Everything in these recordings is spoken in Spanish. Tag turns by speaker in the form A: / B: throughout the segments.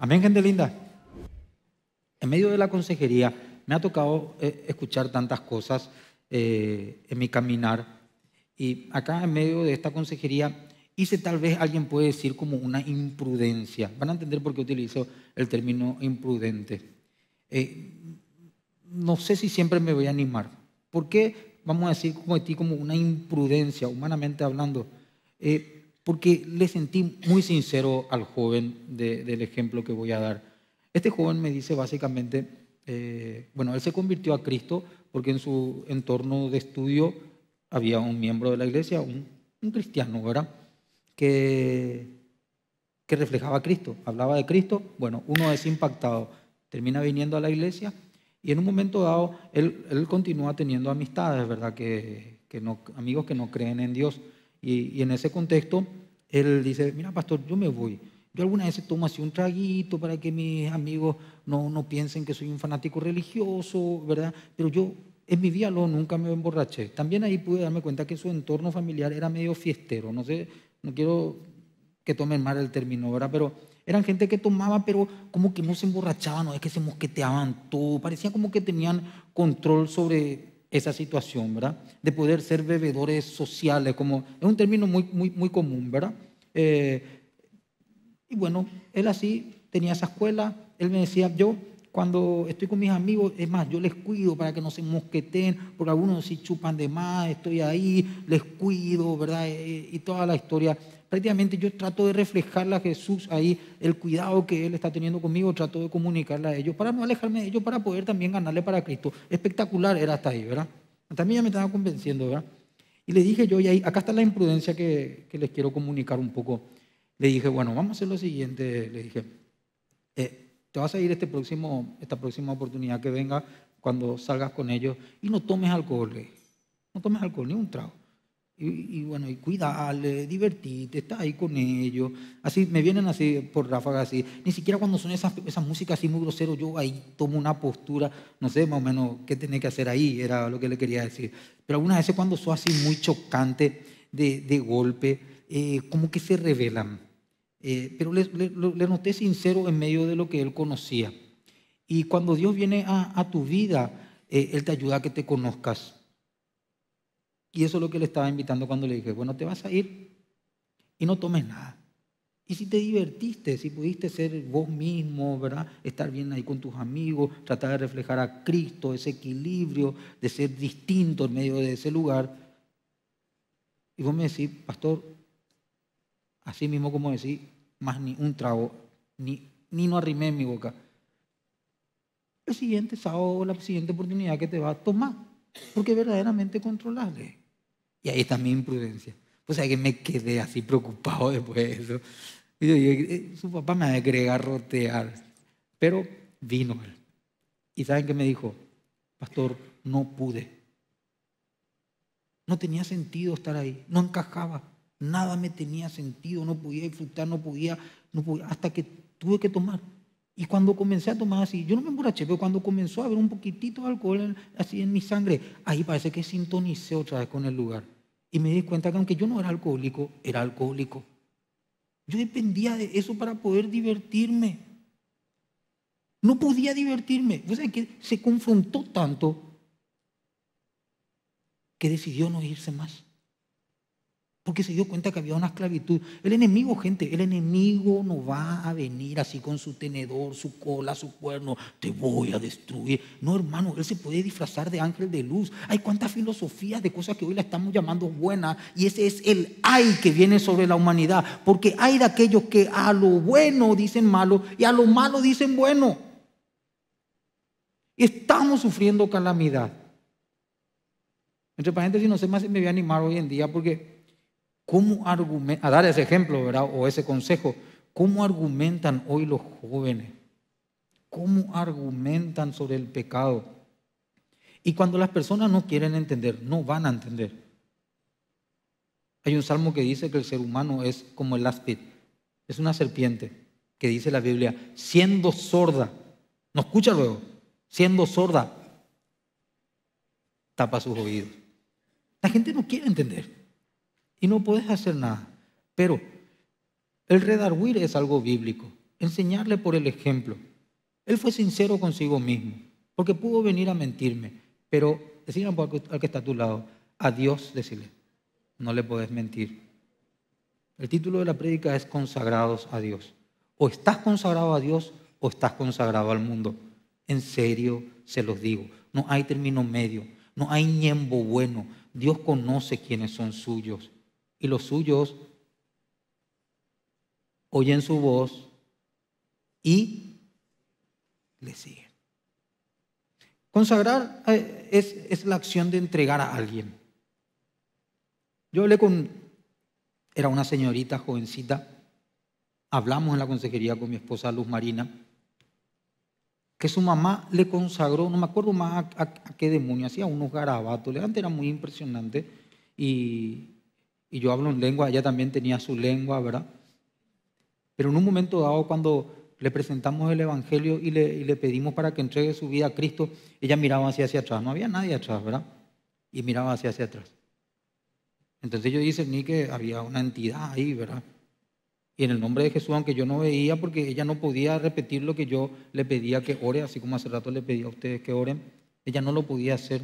A: Amén, gente linda. En medio de la consejería me ha tocado eh, escuchar tantas cosas eh, en mi caminar y acá en medio de esta consejería hice tal vez alguien puede decir como una imprudencia. Van a entender por qué utilizo el término imprudente. Eh, no sé si siempre me voy a animar. ¿Por qué vamos a decir ti, como una imprudencia, humanamente hablando? porque le sentí muy sincero al joven del ejemplo que voy a dar. Este joven me dice básicamente, eh, bueno, él se convirtió a Cristo porque en su entorno de estudio había un miembro de la iglesia, un, cristiano, ¿verdad? Que, que reflejaba a Cristo, hablaba de Cristo, bueno, uno es impactado, termina viniendo a la iglesia y en un momento dado él, él continúa teniendo amistades, ¿verdad? Que, que no, amigos que no creen en Dios. Y, y en ese contexto él dice, mira, pastor, yo me voy. Yo alguna vez tomo así un traguito para que mis amigos no, no piensen que soy un fanático religioso, ¿verdad? Pero yo en mi vida lo nunca me emborraché. También ahí pude darme cuenta que su entorno familiar era medio fiestero. No sé, no quiero que tomen mal el término, ¿verdad? Pero eran gente que tomaba, pero como que no se emborrachaban, no es que se mosqueteaban todo. Parecía como que tenían control sobre esa situación, ¿verdad? De poder ser bebedores sociales, como es un término muy, muy, muy común, ¿verdad? Eh, y bueno, él así tenía esa escuela, él me decía, yo cuando estoy con mis amigos, es más, yo les cuido para que no se mosqueten, porque algunos sí chupan de más, estoy ahí, les cuido, ¿verdad? Eh, y toda la historia prácticamente yo trato de reflejarle a Jesús ahí el cuidado que Él está teniendo conmigo, trato de comunicarle a ellos para no alejarme de ellos, para poder también ganarle para Cristo. Espectacular era hasta ahí, ¿verdad? También ya me estaba convenciendo, ¿verdad? Y le dije yo, y ahí, acá está la imprudencia que, les quiero comunicar un poco. Le dije, bueno, vamos a hacer lo siguiente, le dije, eh, te vas a ir este próximo, esta próxima oportunidad que venga cuando salgas con ellos y no tomes alcohol, no tomes alcohol, ni un trago. Y, y, bueno, y cuidarle, divertirte, está ahí con ellos. Así, me vienen así por ráfagas así. Ni siquiera cuando son esas, esas músicas así muy grosero, yo ahí tomo una postura, no sé más o menos qué tenía que hacer ahí, era lo que le quería decir. Pero algunas veces cuando son así muy chocante de, de golpe, eh, como que se revelan. Eh, pero le, noté sincero en medio de lo que él conocía. Y cuando Dios viene a, a tu vida, eh, Él te ayuda a que te conozcas. Y eso es lo que le estaba invitando cuando le dije, bueno, te vas a ir y no tomes nada. Y si te divertiste, si pudiste ser vos mismo, ¿verdad? Estar bien ahí con tus amigos, tratar de reflejar a Cristo, ese equilibrio, de ser distinto en medio de ese lugar. Y vos me decís, pastor, así mismo como decís, más ni un trago, ni, no arrimé mi boca. El siguiente sábado, la siguiente oportunidad que te va, a tomar porque es verdaderamente controlable. Y ahí está mi imprudencia. Pues es que me quedé así preocupado después de eso. Y eh, su papá me va a Pero vino él. ¿Y saben qué me dijo? Pastor, no pude. No tenía sentido estar ahí. No encajaba. Nada me tenía sentido. No podía disfrutar, no podía, no podía. Hasta que tuve que tomar. Y cuando comencé a tomar así, yo no me emborraché, pero cuando comenzó a haber un poquitito de alcohol así en mi sangre, ahí parece que sintonicé otra vez con el lugar. Y me di cuenta que aunque yo no era alcohólico, era alcohólico. Yo dependía de eso para poder divertirme. No podía divertirme. O que se confrontó tanto que decidió no irse más porque se dio cuenta que había una esclavitud. El enemigo, gente, el enemigo no va a venir así con su tenedor, su cola, su cuerno, te voy a destruir. No, hermano, él se puede disfrazar de ángel de luz. Hay cuántas filosofías de cosas que hoy la estamos llamando buena. y ese es el ay que viene sobre la humanidad, porque hay de aquellos que a lo bueno dicen malo y a lo malo dicen bueno. Y Estamos sufriendo calamidad. Entre paréntesis, no sé más si me voy a animar hoy en día porque ¿Cómo a dar ese ejemplo, ¿verdad? O ese consejo, ¿cómo argumentan hoy los jóvenes? ¿Cómo argumentan sobre el pecado? Y cuando las personas no quieren entender, no van a entender. Hay un salmo que dice que el ser humano es como el áspid, es una serpiente, que dice la Biblia, siendo sorda, no escucha luego, siendo sorda, tapa sus oídos. La gente no quiere entender y no puedes hacer nada. Pero el redarguir es algo bíblico, enseñarle por el ejemplo. Él fue sincero consigo mismo, porque pudo venir a mentirme, pero decirle al que está a tu lado, a Dios decirle, no le puedes mentir. El título de la prédica es Consagrados a Dios. O estás consagrado a Dios o estás consagrado al mundo. En serio se los digo, no hay término medio, no hay ñembo bueno. Dios conoce quiénes son suyos y los suyos oyen su voz y le siguen. Consagrar eh, es, la acción de entregar a alguien. Yo hablé con, era una señorita jovencita, hablamos en la consejería con mi esposa Luz Marina, que su mamá le consagró, no me acuerdo más a, qué demonio, hacía unos garabatos, antes era muy impresionante, y y yo hablo en lengua, ella también tenía su lengua, ¿verdad? Pero en un momento dado, cuando le presentamos el Evangelio y le, pedimos para que entregue su vida a Cristo, ella miraba hacia, hacia atrás, no había nadie atrás, ¿verdad? Y miraba hacia, hacia atrás. Entonces yo ni que había una entidad ahí, ¿verdad? Y en el nombre de Jesús, aunque yo no veía, porque ella no podía repetir lo que yo le pedía que ore, así como hace rato le pedí a ustedes que oren, ella no lo podía hacer.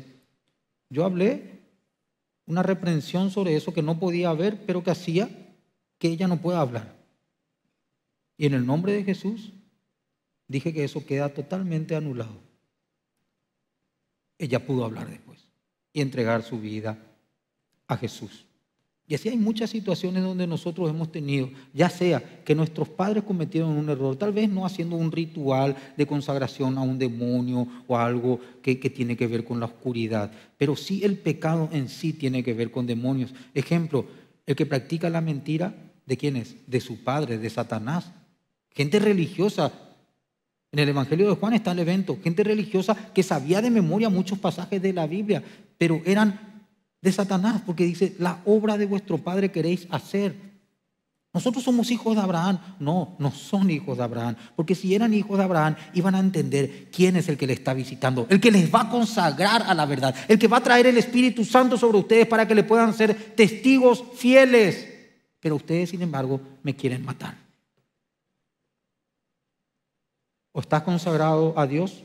A: Yo hablé una reprensión sobre eso que no podía haber, pero que hacía que ella no pueda hablar. Y en el nombre de Jesús dije que eso queda totalmente anulado. Ella pudo hablar después y entregar su vida a Jesús. Y así hay muchas situaciones donde nosotros hemos tenido, ya sea que nuestros padres cometieron un error, tal vez no haciendo un ritual de consagración a un demonio o algo que, que, tiene que ver con la oscuridad, pero sí el pecado en sí tiene que ver con demonios. Ejemplo, el que practica la mentira, ¿de quién es? De su padre, de Satanás. Gente religiosa. En el Evangelio de Juan está el evento, gente religiosa que sabía de memoria muchos pasajes de la Biblia, pero eran de Satanás, porque dice, la obra de vuestro Padre queréis hacer. Nosotros somos hijos de Abraham. No, no son hijos de Abraham, porque si eran hijos de Abraham, iban a entender quién es el que les está visitando, el que les va a consagrar a la verdad, el que va a traer el Espíritu Santo sobre ustedes para que le puedan ser testigos fieles. Pero ustedes, sin embargo, me quieren matar. O estás consagrado a Dios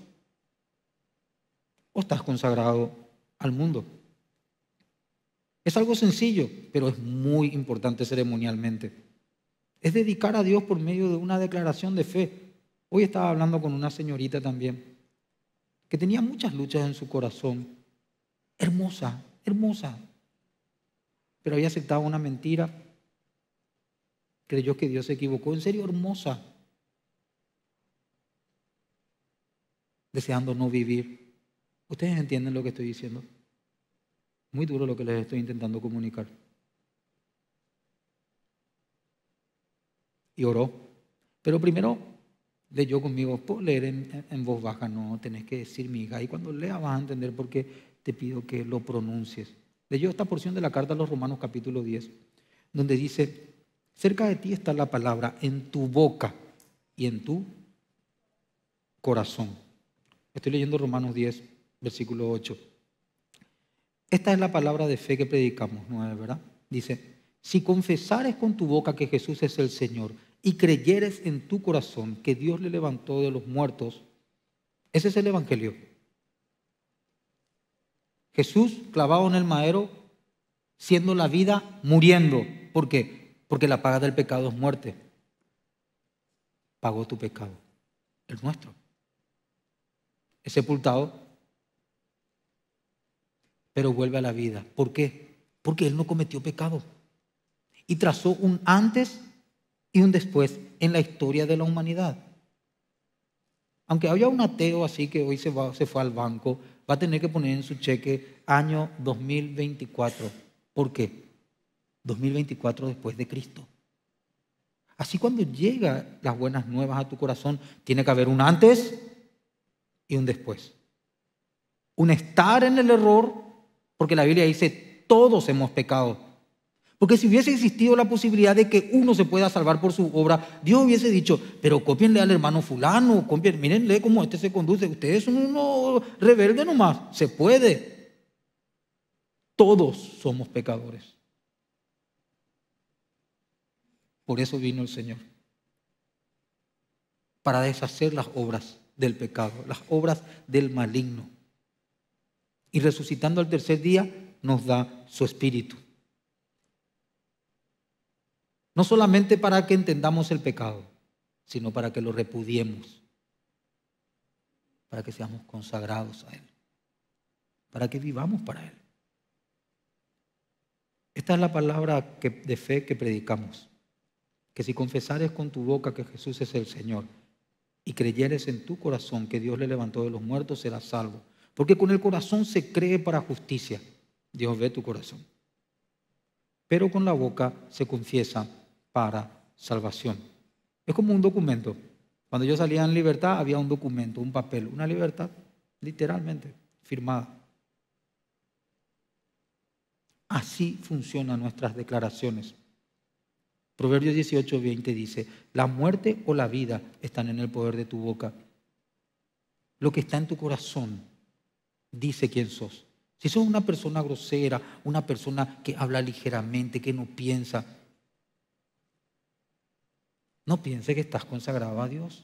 A: o estás consagrado al mundo. Es algo sencillo, pero es muy importante ceremonialmente. Es dedicar a Dios por medio de una declaración de fe. Hoy estaba hablando con una señorita también, que tenía muchas luchas en su corazón. Hermosa, hermosa. Pero había aceptado una mentira. Creyó que Dios se equivocó. En serio, hermosa. Deseando no vivir. ¿Ustedes entienden lo que estoy diciendo? Muy duro lo que les estoy intentando comunicar. Y oró. Pero primero leyó conmigo, puedo leer en, voz baja, no, tenés que decir mi hija. Y cuando lea vas a entender por qué te pido que lo pronuncies. Leyó esta porción de la carta a los Romanos capítulo 10, donde dice, cerca de ti está la palabra, en tu boca y en tu corazón. Estoy leyendo Romanos 10, versículo 8. Esta es la palabra de fe que predicamos, ¿no es verdad? Dice, si confesares con tu boca que Jesús es el Señor y creyeres en tu corazón que Dios le levantó de los muertos, ese es el Evangelio. Jesús clavado en el madero, siendo la vida, muriendo. ¿Por qué? Porque la paga del pecado es muerte. Pagó tu pecado, el nuestro. Es sepultado, pero vuelve a la vida. ¿Por qué? Porque él no cometió pecado. Y trazó un antes y un después en la historia de la humanidad. Aunque haya un ateo así que hoy se, se fue al banco, va a tener que poner en su cheque año 2024. ¿Por qué? 2024 después de Cristo. Así cuando llegan las buenas nuevas a tu corazón, tiene que haber un antes y un después. Un estar en el error porque la Biblia dice, todos hemos pecado. Porque si hubiese existido la posibilidad de que uno se pueda salvar por su obra, Dios hubiese dicho, pero copienle al hermano fulano, mírenle cómo este se conduce. Ustedes son unos rebeldes nomás, se puede. Todos somos pecadores. Por eso vino el Señor. Para deshacer las obras del pecado, las obras del maligno y resucitando al tercer día nos da su espíritu. No solamente para que entendamos el pecado, sino para que lo repudiemos, para que seamos consagrados a Él, para que vivamos para Él. Esta es la palabra de fe que predicamos, que si confesares con tu boca que Jesús es el Señor y creyeres en tu corazón que Dios le levantó de los muertos, serás salvo. Porque con el corazón se cree para justicia. Dios ve tu corazón. Pero con la boca se confiesa para salvación. Es como un documento. Cuando yo salía en libertad había un documento, un papel, una libertad, literalmente, firmada. Así funcionan nuestras declaraciones. Proverbios 18, 20 dice, la muerte o la vida están en el poder de tu boca. Lo que está en tu corazón dice quién sos. Si sos una persona grosera, una persona que habla ligeramente, que no piensa, no piense que estás consagrado a Dios.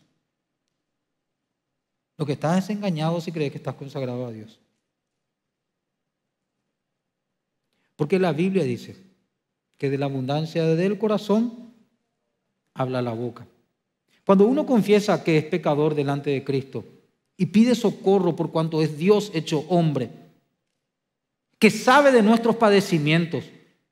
A: Lo que estás es engañado si crees que estás consagrado a Dios. Porque la Biblia dice que de la abundancia del corazón habla la boca. Cuando uno confiesa que es pecador delante de Cristo, y pide socorro por cuanto es Dios hecho hombre, que sabe de nuestros padecimientos,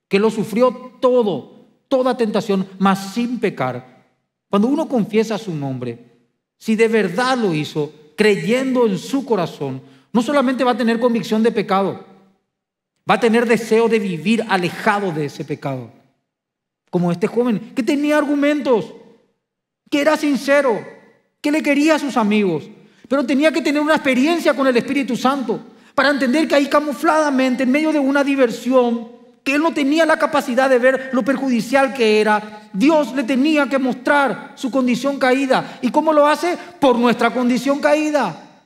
A: que lo sufrió todo, toda tentación, mas sin pecar. Cuando uno confiesa su nombre, si de verdad lo hizo, creyendo en su corazón, no solamente va a tener convicción de pecado, va a tener deseo de vivir alejado de ese pecado. Como este joven que tenía argumentos, que era sincero, que le quería a sus amigos, pero tenía que tener una experiencia con el Espíritu Santo para entender que ahí camufladamente, en medio de una diversión, que él no tenía la capacidad de ver lo perjudicial que era, Dios le tenía que mostrar su condición caída. ¿Y cómo lo hace? Por nuestra condición caída.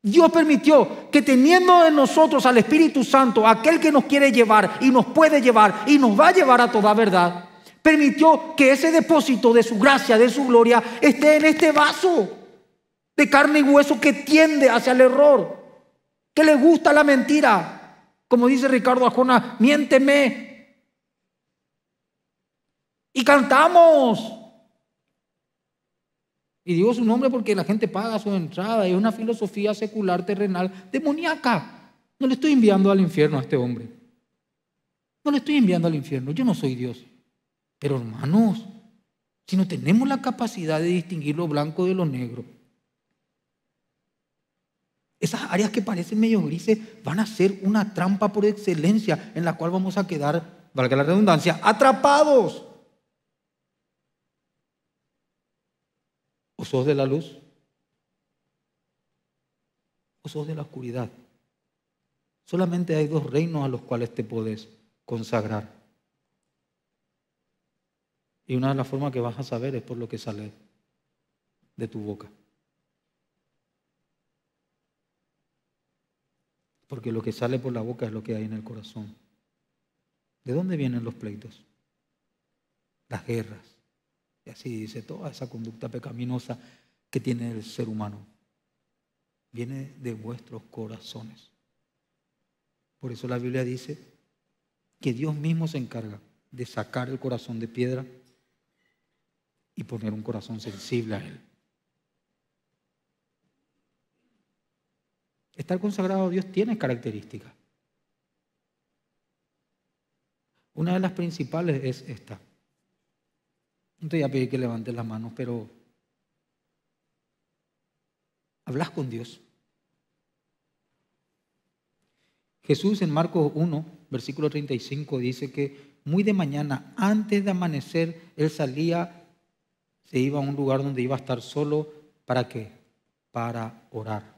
A: Dios permitió que teniendo en nosotros al Espíritu Santo, aquel que nos quiere llevar y nos puede llevar y nos va a llevar a toda verdad, permitió que ese depósito de su gracia, de su gloria, esté en este vaso de carne y hueso que tiende hacia el error, que le gusta la mentira. Como dice Ricardo Ajona, miénteme. Y cantamos. Y digo su nombre porque la gente paga su entrada. Es una filosofía secular, terrenal, demoníaca. No le estoy enviando al infierno a este hombre. No le estoy enviando al infierno. Yo no soy Dios. Pero hermanos, si no tenemos la capacidad de distinguir lo blanco de lo negro, esas áreas que parecen medio grises van a ser una trampa por excelencia en la cual vamos a quedar, valga la redundancia, atrapados. ¿O sos de la luz? ¿O sos de la oscuridad? Solamente hay dos reinos a los cuales te podés consagrar. Y una de las formas que vas a saber es por lo que sale de tu boca. Porque lo que sale por la boca es lo que hay en el corazón. ¿De dónde vienen los pleitos? Las guerras. Y así dice toda esa conducta pecaminosa que tiene el ser humano. Viene de vuestros corazones. Por eso la Biblia dice que Dios mismo se encarga de sacar el corazón de piedra y poner un corazón sensible a Él. Estar consagrado a Dios tiene características. Una de las principales es esta. No te voy a pedir que levantes las manos, pero hablas con Dios. Jesús en Marcos 1, versículo 35, dice que muy de mañana, antes de amanecer, él salía, se iba a un lugar donde iba a estar solo, ¿para qué? Para orar.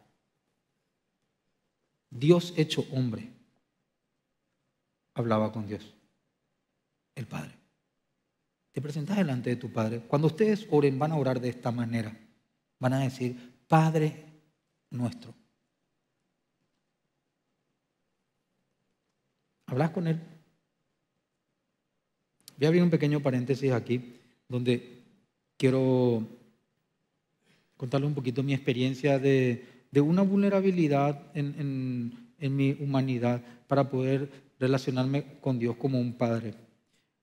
A: Dios hecho hombre, hablaba con Dios, el Padre. Te presentas delante de tu Padre. Cuando ustedes oren, van a orar de esta manera. Van a decir, Padre nuestro. Hablas con Él. Voy a abrir un pequeño paréntesis aquí, donde quiero contarles un poquito mi experiencia de de una vulnerabilidad en, mi humanidad para poder relacionarme con Dios como un padre.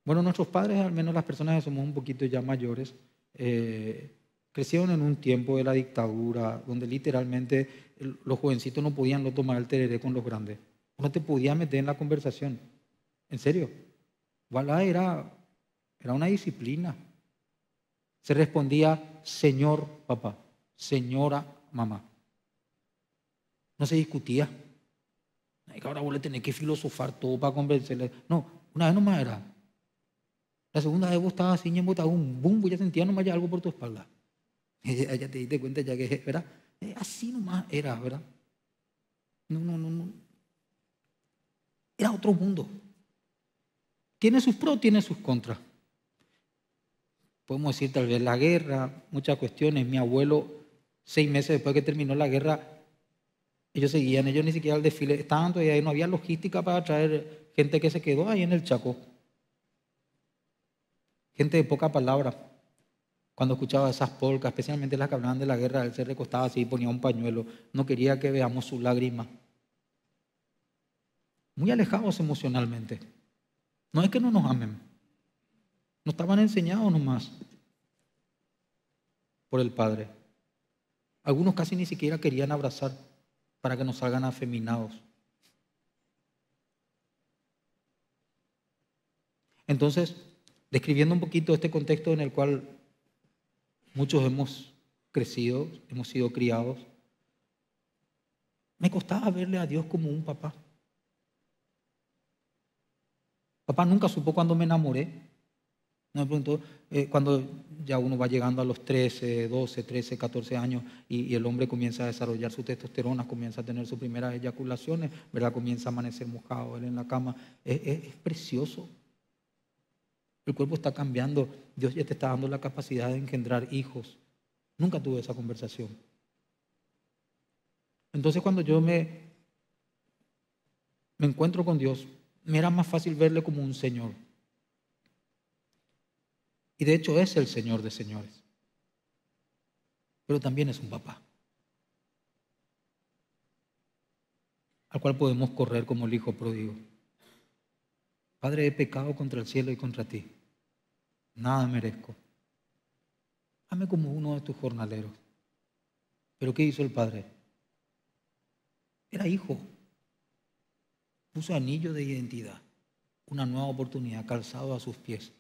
A: Bueno, nuestros padres, al menos las personas que somos un poquito ya mayores, eh, crecieron en un tiempo de la dictadura, donde literalmente los jovencitos no podían no tomar el tereré con los grandes. No te podías meter en la conversación. En serio. Wallah era, era una disciplina. Se respondía, señor papá, señora mamá. No se discutía. Ahora vos le tenés que filosofar todo para convencerle. No, una vez nomás era. La segunda vez vos estabas así, en un boom, ya sentías nomás ya algo por tu espalda. Ya, ya te diste cuenta ya que, ¿verdad? Eh, así nomás era, ¿verdad? No, no, no, no. Era otro mundo. Tiene sus pros, tiene sus contras. Podemos decir tal vez la guerra, muchas cuestiones. Mi abuelo, seis meses después que terminó la guerra, ellos seguían, ellos ni siquiera al desfile estaban todavía ahí, no había logística para traer gente que se quedó ahí en el Chaco. Gente de poca palabra. Cuando escuchaba esas polcas, especialmente las que hablaban de la guerra, él se recostaba así, ponía un pañuelo. No quería que veamos sus lágrimas Muy alejados emocionalmente. No es que no nos amen. No estaban enseñados nomás por el Padre. Algunos casi ni siquiera querían abrazar para que nos salgan afeminados. Entonces, describiendo un poquito este contexto en el cual muchos hemos crecido, hemos sido criados, me costaba verle a Dios como un papá. Papá nunca supo cuando me enamoré. Me preguntó, eh, cuando ya uno va llegando a los 13, 12, 13, 14 años y, el hombre comienza a desarrollar su testosterona, comienza a tener sus primeras eyaculaciones, ¿verdad? Comienza a amanecer mojado, él en la cama. Es, precioso. El cuerpo está cambiando. Dios ya te está dando la capacidad de engendrar hijos. Nunca tuve esa conversación. Entonces cuando yo me, me encuentro con Dios, me era más fácil verle como un Señor y de hecho es el Señor de señores. Pero también es un papá. Al cual podemos correr como el hijo pródigo. Padre, he pecado contra el cielo y contra ti. Nada merezco. Hame como uno de tus jornaleros. Pero ¿qué hizo el padre? Era hijo. Puso anillo de identidad, una nueva oportunidad calzado a sus pies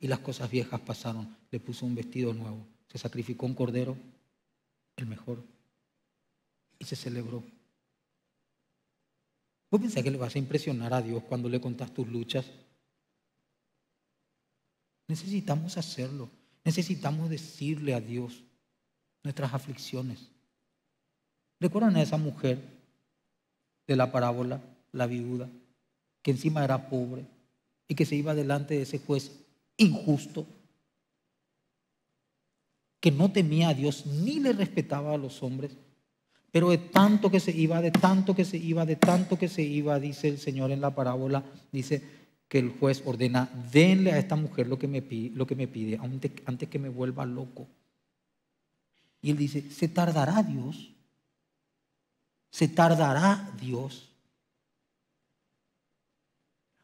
A: y las cosas viejas pasaron. Le puso un vestido nuevo, se sacrificó un cordero, el mejor, y se celebró. ¿Vos pensás que le vas a impresionar a Dios cuando le contás tus luchas? Necesitamos hacerlo. Necesitamos decirle a Dios nuestras aflicciones. ¿Recuerdan a esa mujer de la parábola, la viuda, que encima era pobre y que se iba delante de ese juez injusto, que no temía a Dios ni le respetaba a los hombres, pero de tanto que se iba, de tanto que se iba, de tanto que se iba, dice el Señor en la parábola, dice que el juez ordena, denle a esta mujer lo que me pide, lo que me pide antes, antes que me vuelva loco. Y él dice, ¿se tardará Dios? ¿Se tardará Dios?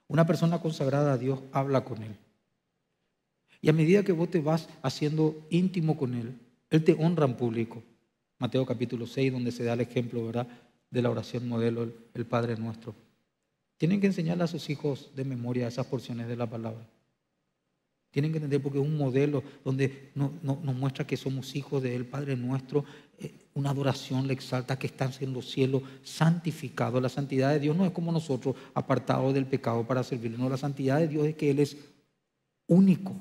A: Una persona consagrada a Dios habla con él. Y a medida que vos te vas haciendo íntimo con Él, Él te honra en público. Mateo capítulo 6, donde se da el ejemplo, ¿verdad? de la oración modelo, el Padre nuestro. Tienen que enseñarle a sus hijos de memoria esas porciones de la palabra. Tienen que entender porque es un modelo donde nos muestra que somos hijos de él, Padre nuestro. Eh, una adoración le exalta que están en los cielos, santificados. La santidad de Dios no es como nosotros, apartados del pecado para servirle. No, la santidad de Dios es que Él es único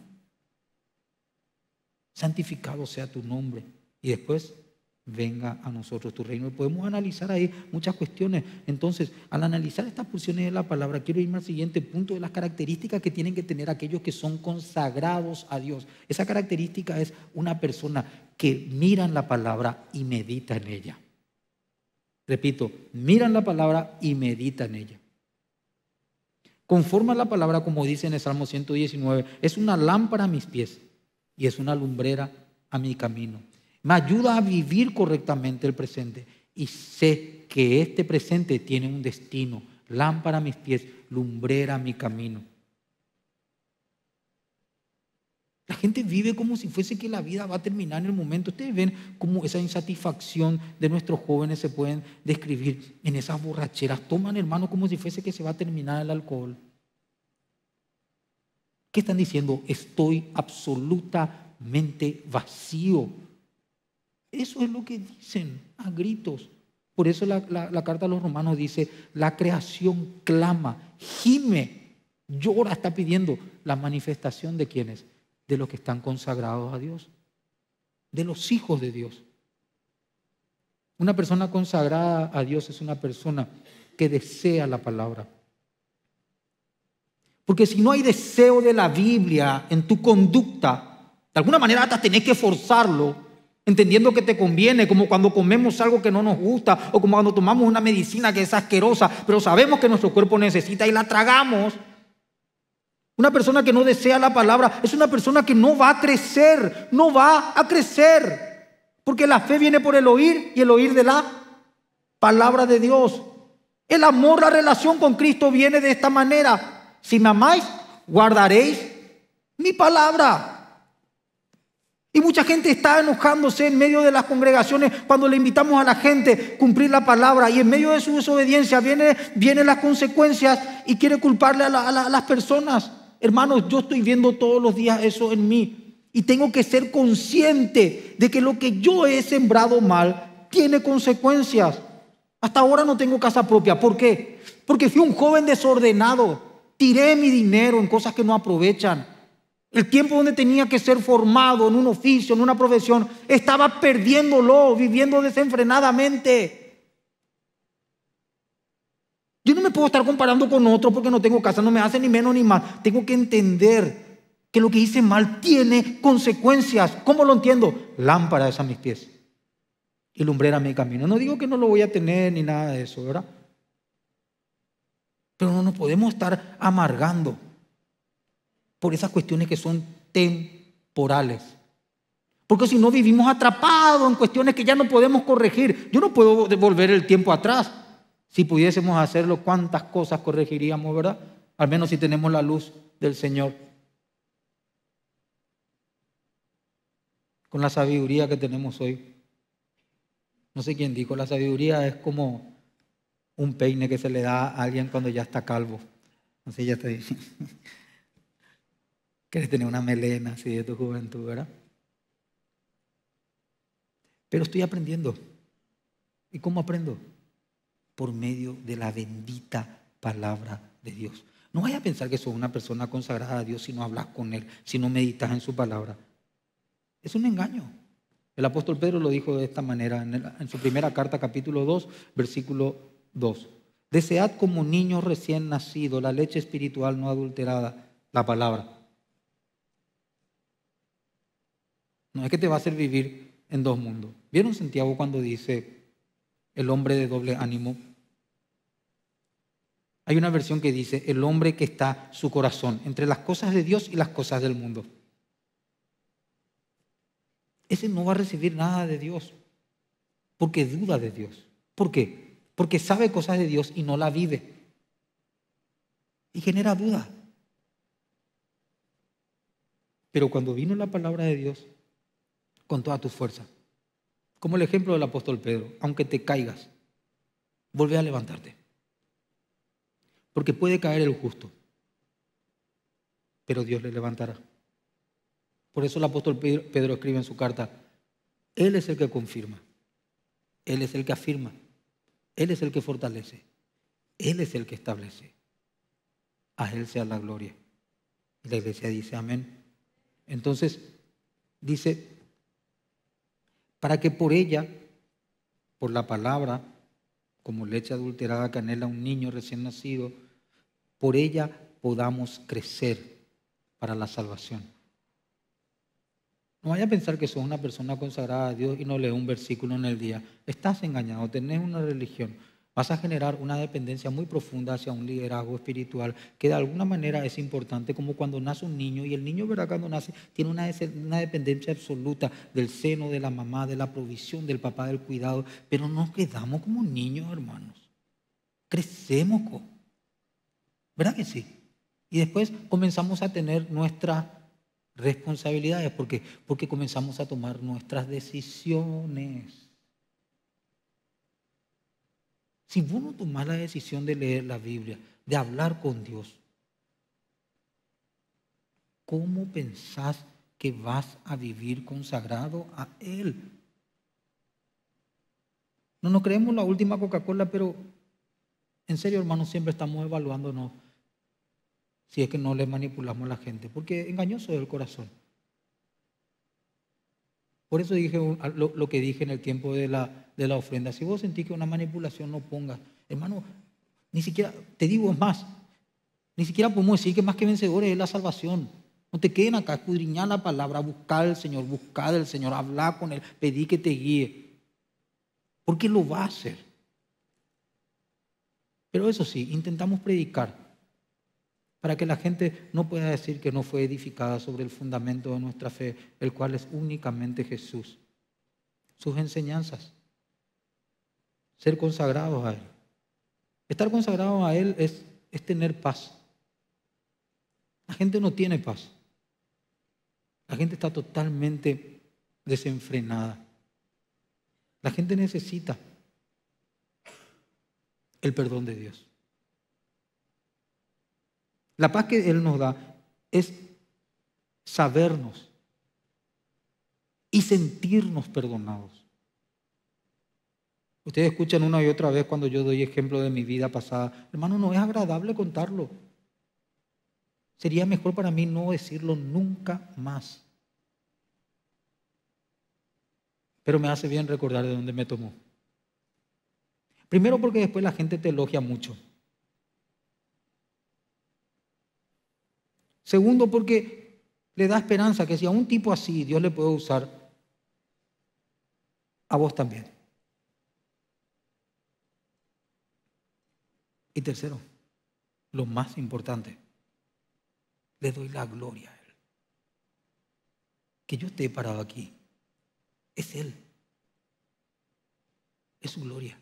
A: santificado sea tu nombre. Y después venga a nosotros tu reino. Y podemos analizar ahí muchas cuestiones. Entonces, al analizar estas pulsiones de la palabra, quiero irme al siguiente punto de las características que tienen que tener aquellos que son consagrados a Dios. Esa característica es una persona que mira en la palabra y medita en ella. Repito, miran la palabra y medita en ella. Conforma la palabra, como dice en el Salmo 119, es una lámpara a mis pies y es una lumbrera a mi camino. Me ayuda a vivir correctamente el presente y sé que este presente tiene un destino, lámpara a mis pies, lumbrera a mi camino. La gente vive como si fuese que la vida va a terminar en el momento. Ustedes ven cómo esa insatisfacción de nuestros jóvenes se pueden describir en esas borracheras. Toman, hermano, como si fuese que se va a terminar el alcohol. ¿Qué están diciendo? Estoy absolutamente vacío. Eso es lo que dicen a gritos. Por eso la, carta a los romanos dice, la creación clama, gime, llora, está pidiendo la manifestación de quienes, de los que están consagrados a Dios, de los hijos de Dios. Una persona consagrada a Dios es una persona que desea la palabra, porque si no hay deseo de la Biblia en tu conducta, de alguna manera hasta tenés que forzarlo, entendiendo que te conviene, como cuando comemos algo que no nos gusta o como cuando tomamos una medicina que es asquerosa, pero sabemos que nuestro cuerpo necesita y la tragamos. Una persona que no desea la palabra es una persona que no va a crecer, no va a crecer. Porque la fe viene por el oír y el oír de la palabra de Dios. El amor, la relación con Cristo viene de esta manera. Si me amáis, guardaréis mi palabra. Y mucha gente está enojándose en medio de las congregaciones cuando le invitamos a la gente a cumplir la palabra y en medio de su desobediencia viene, vienen las consecuencias y quiere culparle a, a las personas. Hermanos, yo estoy viendo todos los días eso en mí y tengo que ser consciente de que lo que yo he sembrado mal tiene consecuencias. Hasta ahora no tengo casa propia. ¿Por qué? Porque fui un joven desordenado. Tiré mi dinero en cosas que no aprovechan. El tiempo donde tenía que ser formado en un oficio, en una profesión, estaba perdiéndolo, viviendo desenfrenadamente. Yo no me puedo estar comparando con otro porque no tengo casa, no me hace ni menos ni más. Tengo que entender que lo que hice mal tiene consecuencias. ¿Cómo lo entiendo? Lámpara a mis pies y lumbrera mi camino. No digo que no lo voy a tener ni nada de eso, ¿verdad? Pero no nos podemos estar amargando por esas cuestiones que son temporales. Porque si no vivimos atrapados en cuestiones que ya no podemos corregir. Yo no puedo devolver el tiempo atrás. Si pudiésemos hacerlo, ¿cuántas cosas corregiríamos, verdad? Al menos si tenemos la luz del Señor. Con la sabiduría que tenemos hoy. No sé quién dijo, la sabiduría es como un peine que se le da a alguien cuando ya está calvo. Así ya te dije. Quieres tener una melena así de tu juventud, ¿verdad? Pero estoy aprendiendo. ¿Y cómo aprendo? Por medio de la bendita palabra de Dios. No vaya a pensar que sos una persona consagrada a Dios si no hablas con Él, si no meditas en su palabra. Es un engaño. El apóstol Pedro lo dijo de esta manera en, su primera carta, capítulo 2, versículo 2. Desead como niño recién nacido la leche espiritual no adulterada, la palabra. No es que te va a hacer vivir en dos mundos. ¿Vieron Santiago cuando dice el hombre de doble ánimo? Hay una versión que dice el hombre que está su corazón entre las cosas de Dios y las cosas del mundo. Ese no va a recibir nada de Dios porque duda de Dios. ¿Por qué? porque sabe cosas de Dios y no la vive. Y genera duda. Pero cuando vino la palabra de Dios, con toda tu fuerza, como el ejemplo del apóstol Pedro, aunque te caigas, vuelve a levantarte. Porque puede caer el justo, pero Dios le levantará. Por eso el apóstol Pedro escribe en su carta, Él es el que confirma, Él es el que afirma, él es el que fortalece. Él es el que establece. A Él sea la gloria. la iglesia dice, amén. Entonces, dice, para que por ella, por la palabra, como leche adulterada canela un niño recién nacido, por ella podamos crecer para la salvación. No vaya a pensar que sos una persona consagrada a Dios y no lees un versículo en el día. Estás engañado, tenés una religión. Vas a generar una dependencia muy profunda hacia un liderazgo espiritual que de alguna manera es importante, como cuando nace un niño y el niño, ¿verdad? Cuando nace, tiene una, una dependencia absoluta del seno de la mamá, de la provisión del papá, del cuidado, pero nos quedamos como niños, hermanos. Crecemos, ¿verdad que sí? Y después comenzamos a tener nuestra responsabilidades. porque Porque comenzamos a tomar nuestras decisiones. Si uno no tomás la decisión de leer la Biblia, de hablar con Dios, ¿cómo pensás que vas a vivir consagrado a Él? No nos creemos la última Coca-Cola, pero en serio, hermanos, siempre estamos evaluándonos si es que no le manipulamos a la gente, porque engañoso es el corazón. Por eso dije lo, que dije en el tiempo de la, ofrenda. Si vos sentís que una manipulación no pongas, hermano, ni siquiera, te digo más, ni siquiera podemos decir que más que vencedores es la salvación. No te queden acá, escudriñar la palabra, buscar al Señor, buscar al Señor, hablar con Él, pedir que te guíe. Porque lo va a hacer. Pero eso sí, intentamos predicar para que la gente no pueda decir que no fue edificada sobre el fundamento de nuestra fe, el cual es únicamente Jesús. Sus enseñanzas, ser consagrados a Él. Estar consagrados a Él es, es tener paz. La gente no tiene paz. La gente está totalmente desenfrenada. La gente necesita el perdón de Dios. La paz que Él nos da es sabernos y sentirnos perdonados. Ustedes escuchan una y otra vez cuando yo doy ejemplo de mi vida pasada. Hermano, no es agradable contarlo. Sería mejor para mí no decirlo nunca más. Pero me hace bien recordar de dónde me tomó. Primero porque después la gente te elogia mucho. Segundo, porque le da esperanza que si a un tipo así Dios le puede usar, a vos también. Y tercero, lo más importante, le doy la gloria a Él. Que yo esté parado aquí, es Él. Es su gloria.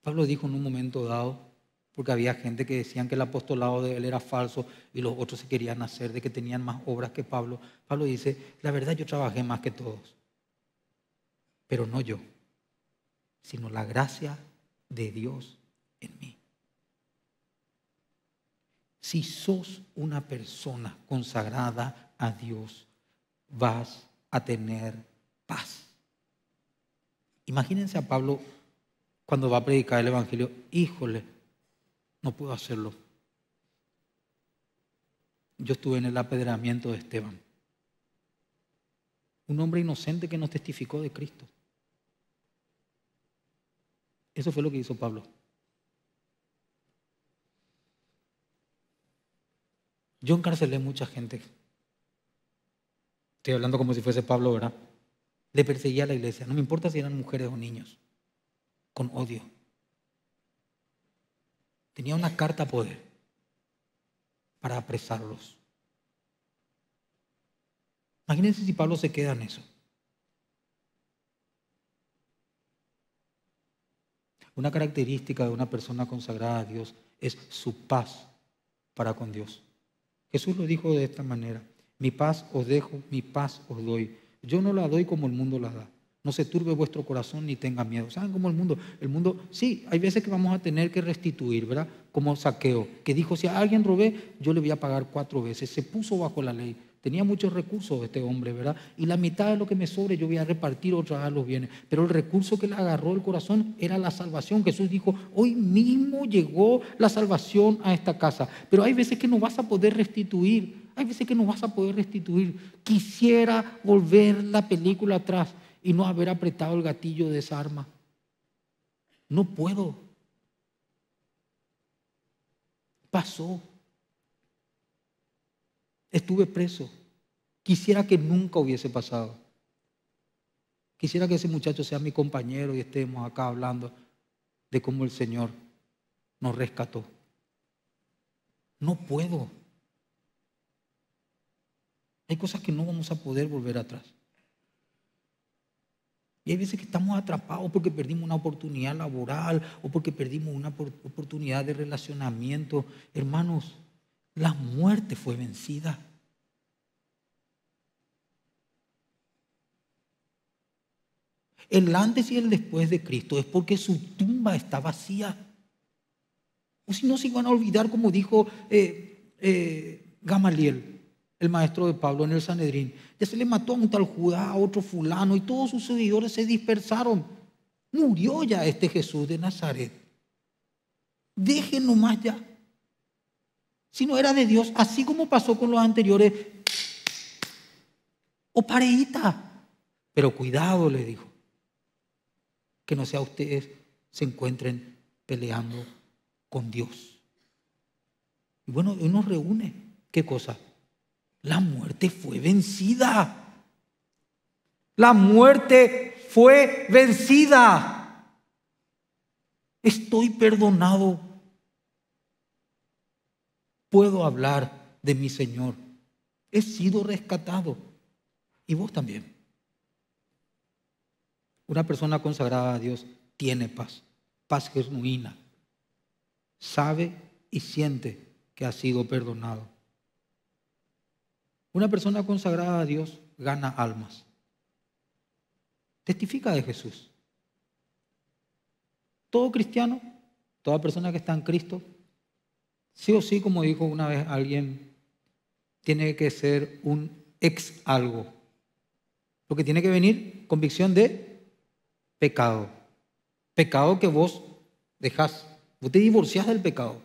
A: Pablo dijo en un momento dado, porque había gente que decían que el apostolado de él era falso y los otros se querían hacer de que tenían más obras que Pablo. Pablo dice, la verdad yo trabajé más que todos, pero no yo, sino la gracia de Dios en mí. Si sos una persona consagrada a Dios, vas a tener paz. Imagínense a Pablo cuando va a predicar el Evangelio, híjole, no puedo hacerlo. Yo estuve en el apedreamiento de Esteban. Un hombre inocente que nos testificó de Cristo. Eso fue lo que hizo Pablo. Yo encarcelé mucha gente. Estoy hablando como si fuese Pablo, ¿verdad? Le perseguía a la iglesia. No me importa si eran mujeres o niños. Con odio tenía una carta poder para apresarlos. Imagínense si Pablo se queda en eso. Una característica de una persona consagrada a Dios es su paz para con Dios. Jesús lo dijo de esta manera, mi paz os dejo, mi paz os doy. Yo no la doy como el mundo la da. No se turbe vuestro corazón ni tenga miedo. ¿Saben cómo el mundo? El mundo, sí, hay veces que vamos a tener que restituir, ¿verdad? Como saqueo, que dijo, si a alguien robé, yo le voy a pagar cuatro veces. Se puso bajo la ley. Tenía muchos recursos este hombre, ¿verdad? Y la mitad de lo que me sobre yo voy a repartir otra vez los bienes. Pero el recurso que le agarró el corazón era la salvación. Jesús dijo, hoy mismo llegó la salvación a esta casa. Pero hay veces que no vas a poder restituir. Hay veces que no vas a poder restituir. Quisiera volver la película atrás y no haber apretado el gatillo de esa arma. No puedo. Pasó. Estuve preso. Quisiera que nunca hubiese pasado. Quisiera que ese muchacho sea mi compañero y estemos acá hablando de cómo el Señor nos rescató. No puedo. Hay cosas que no vamos a poder volver atrás. Y hay veces que estamos atrapados porque perdimos una oportunidad laboral o porque perdimos una oportunidad de relacionamiento. Hermanos, la muerte fue vencida. El antes y el después de Cristo es porque su tumba está vacía. O si no se iban a olvidar, como dijo eh, eh, Gamaliel, el maestro de Pablo en el Sanedrín. Ya se le mató a un tal Judá, a otro fulano, y todos sus seguidores se dispersaron. Murió ya este Jesús de Nazaret. Dejen nomás ya. Si no era de Dios, así como pasó con los anteriores, o pareíta. Pero cuidado, le dijo, que no sea ustedes se encuentren peleando con Dios. Y bueno, uno nos reúne. ¿Qué cosa? La muerte fue vencida. La muerte fue vencida. Estoy perdonado. Puedo hablar de mi Señor. He sido rescatado. Y vos también. Una persona consagrada a Dios tiene paz, paz genuina. Sabe y siente que ha sido perdonado. Una persona consagrada a Dios gana almas. Testifica de Jesús. Todo cristiano, toda persona que está en Cristo, sí o sí, como dijo una vez alguien, tiene que ser un ex algo. Lo que tiene que venir, convicción de pecado. Pecado que vos dejás. Vos te divorcias del pecado.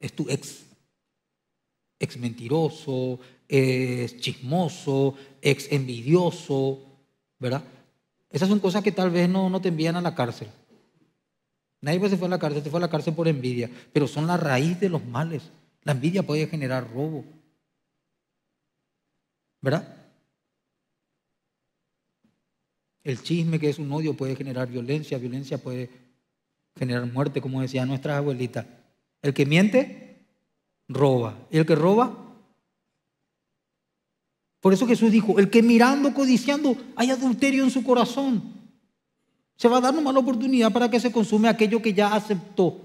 A: Es tu ex. Ex mentiroso, es chismoso, ex envidioso, ¿verdad? Esas son cosas que tal vez no, no te envían a la cárcel. Nadie se fue a la cárcel, se fue a la cárcel por envidia, pero son la raíz de los males. La envidia puede generar robo. ¿Verdad? El chisme que es un odio puede generar violencia, violencia puede generar muerte, como decía nuestra abuelita. El que miente, roba. Y el que roba, por eso Jesús dijo, el que mirando, codiciando, hay adulterio en su corazón, se va a dar una mala oportunidad para que se consume aquello que ya aceptó,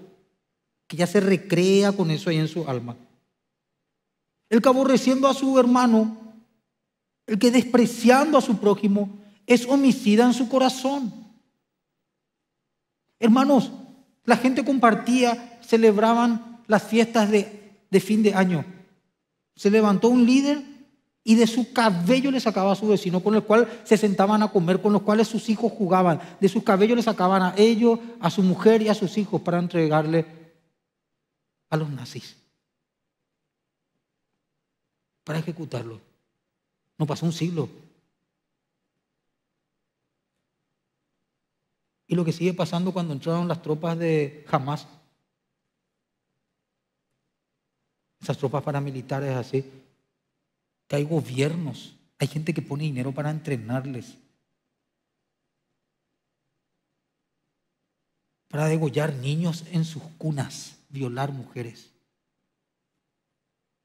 A: que ya se recrea con eso ahí en su alma. El que aborreciendo a su hermano, el que despreciando a su prójimo, es homicida en su corazón. Hermanos, la gente compartía, celebraban las fiestas de fin de año. Se levantó un líder y de su cabello le sacaba a su vecino con el cual se sentaban a comer, con los cuales sus hijos jugaban. De sus cabellos le sacaban a ellos, a su mujer y a sus hijos para entregarle a los nazis. Para ejecutarlo. No pasó un siglo. Y lo que sigue pasando cuando entraron las tropas de Hamas, esas tropas paramilitares así, que hay gobiernos, hay gente que pone dinero para entrenarles, para degollar niños en sus cunas, violar mujeres.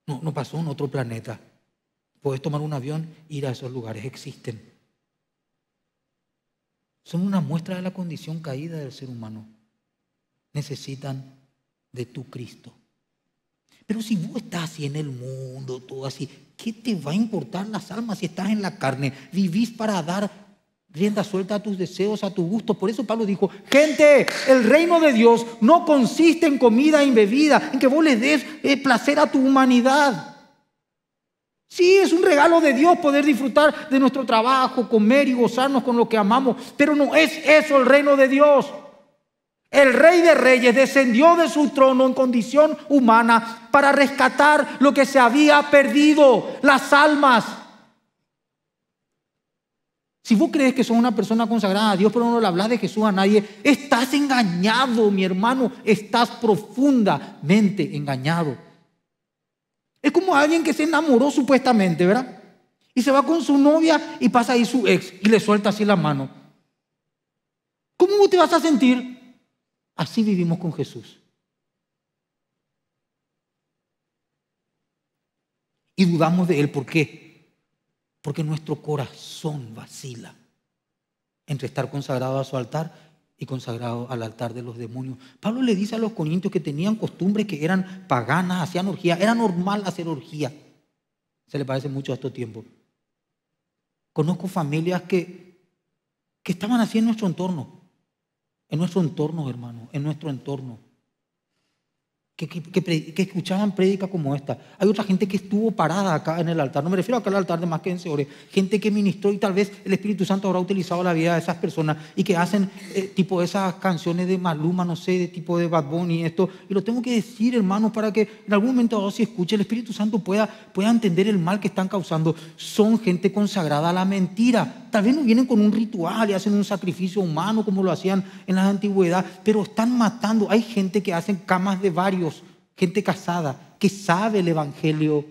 A: No, no pasó en otro planeta. Puedes tomar un avión, ir a esos lugares, existen. Son una muestra de la condición caída del ser humano. Necesitan de tu Cristo. Pero si vos estás así en el mundo, todo así, ¿qué te va a importar las almas si estás en la carne? Vivís para dar rienda suelta a tus deseos, a tu gusto. Por eso Pablo dijo, gente, el reino de Dios no consiste en comida y bebida, en que vos le des eh, placer a tu humanidad. Sí, es un regalo de Dios poder disfrutar de nuestro trabajo, comer y gozarnos con lo que amamos, pero no es eso el reino de Dios. El rey de reyes descendió de su trono en condición humana para rescatar lo que se había perdido, las almas. Si vos crees que sos una persona consagrada a Dios, pero no le hablas de Jesús a nadie, estás engañado, mi hermano, estás profundamente engañado. Es como alguien que se enamoró supuestamente, ¿verdad? Y se va con su novia y pasa ahí su ex y le suelta así la mano. ¿Cómo te vas a sentir? Así vivimos con Jesús. Y dudamos de Él. ¿Por qué? Porque nuestro corazón vacila entre estar consagrado a su altar y consagrado al altar de los demonios. Pablo le dice a los corintios que tenían costumbres que eran paganas, hacían orgía. Era normal hacer orgía. Se le parece mucho a estos tiempos. Conozco familias que, que estaban así en nuestro entorno en nuestro entorno, hermano, en nuestro entorno que, escuchaban prédica como esta. Hay otra gente que estuvo parada acá en el altar. No me refiero acá al altar de más que en Gente que ministró y tal vez el Espíritu Santo habrá utilizado la vida de esas personas y que hacen eh, tipo esas canciones de Maluma, no sé, de tipo de Bad Bunny y esto. Y lo tengo que decir, hermanos, para que en algún momento dado si escuche el Espíritu Santo pueda, pueda entender el mal que están causando. Son gente consagrada a la mentira. Tal vez no vienen con un ritual y hacen un sacrificio humano como lo hacían en la antigüedad, pero están matando. Hay gente que hacen camas de varios gente casada que sabe el Evangelio,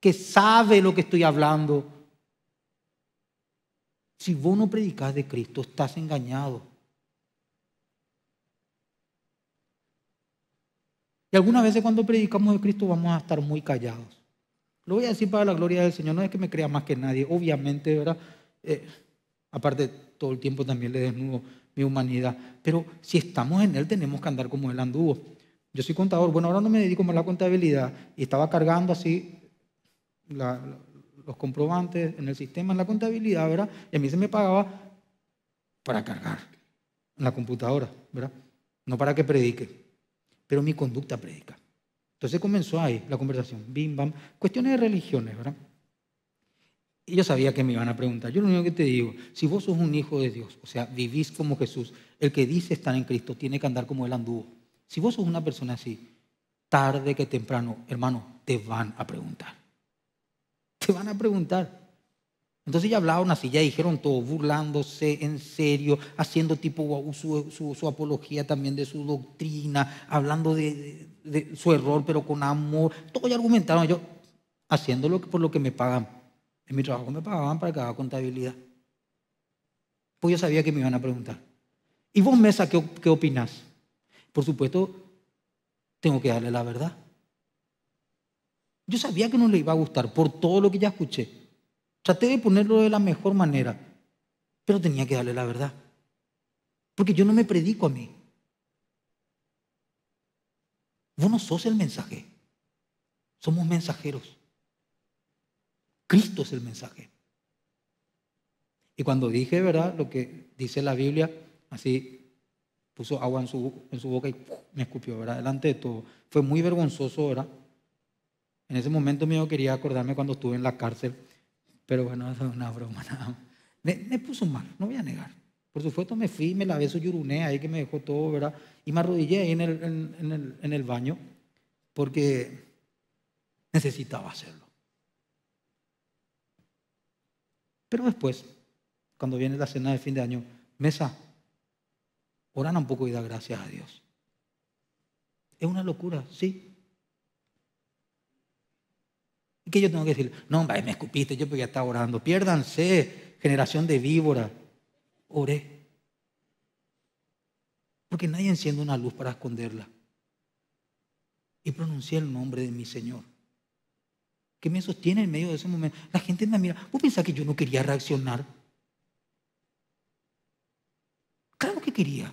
A: que sabe lo que estoy hablando. Si vos no predicas de Cristo, estás engañado. Y algunas veces cuando predicamos de Cristo vamos a estar muy callados. Lo voy a decir para la gloria del Señor, no es que me crea más que nadie, obviamente, ¿verdad? Eh, aparte, todo el tiempo también le desnudo mi humanidad. Pero si estamos en Él, tenemos que andar como Él anduvo. Yo soy contador, bueno, ahora no me dedico más a la contabilidad y estaba cargando así los comprobantes en el sistema, en la contabilidad, ¿verdad? Y a mí se me pagaba para cargar en la computadora, ¿verdad? No para que predique, pero mi conducta predica. Entonces comenzó ahí la conversación, bim, bam, cuestiones de religiones, ¿verdad? Y yo sabía que me iban a preguntar. Yo lo único que te digo, si vos sos un hijo de Dios, o sea, vivís como Jesús, el que dice estar en Cristo tiene que andar como Él anduvo. Si vos sos una persona así, tarde que temprano, hermano, te van a preguntar. Te van a preguntar. Entonces ya hablaron así, ya dijeron todo, burlándose en serio, haciendo tipo su, apología también de su doctrina, hablando de, su error, pero con amor. Todo ya argumentaron yo, haciéndolo por lo que me pagan. En mi trabajo me pagaban para que haga contabilidad. Pues yo sabía que me iban a preguntar. ¿Y vos, Mesa, qué, qué opinás? por supuesto, tengo que darle la verdad. Yo sabía que no le iba a gustar por todo lo que ya escuché. Traté de ponerlo de la mejor manera, pero tenía que darle la verdad. Porque yo no me predico a mí. Vos no sos el mensaje. Somos mensajeros. Cristo es el mensaje. Y cuando dije, ¿verdad? Lo que dice la Biblia, así puso agua en su, boca y me escupió, ¿verdad? Delante de todo. Fue muy vergonzoso, ¿verdad? En ese momento mío quería acordarme cuando estuve en la cárcel, pero bueno, eso es una broma nada más. Me, puso mal, no voy a negar. Por supuesto me fui, me lavé su yuruné ahí que me dejó todo, ¿verdad? Y me arrodillé ahí en en el baño porque necesitaba hacerlo. Pero después, cuando viene la cena de fin de año, mesa, Oran un poco y da gracias a Dios. Es una locura, sí. ¿Y qué yo tengo que decir? No, me escupiste, yo porque estaba orando. Piérdanse, generación de víbora. Oré. Porque nadie enciende una luz para esconderla. Y pronuncié el nombre de mi Señor. Que me sostiene en medio de ese momento. La gente me mira. ¿Vos pensás que yo no quería reaccionar? Claro que quería.